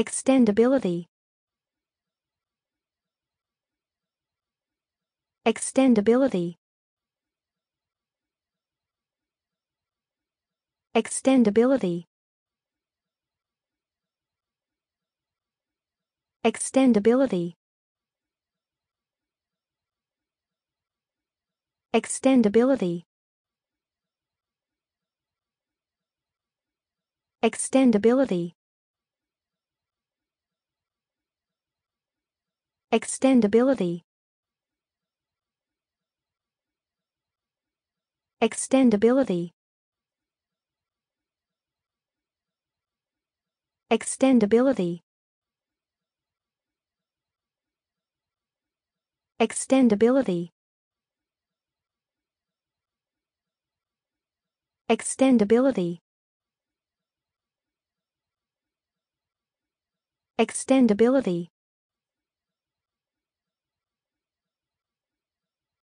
Extendability Extendability Extendability Extendability Extendability Extendability Extendability Extendability Extendability Extendability Extendability Extendability